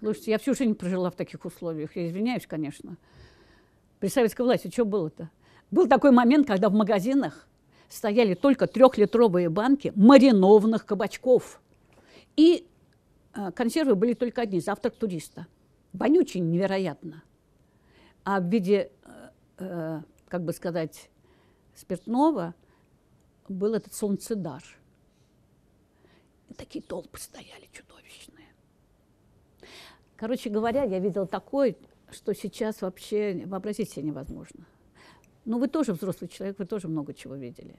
Слушайте, я всю жизнь прожила в таких условиях, я извиняюсь, конечно. При советской власти что было-то? Был такой момент, когда в магазинах стояли только трехлитровые банки маринованных кабачков. И э, консервы были только одни, завтрак туриста. Вонючий невероятно. А в виде, э, э, как бы сказать, спиртного был этот солнцедар. такие толпы стояли, чудо Короче говоря, я видела такое, что сейчас вообще вообразить себе невозможно. Но ну, вы тоже взрослый человек, вы тоже много чего видели.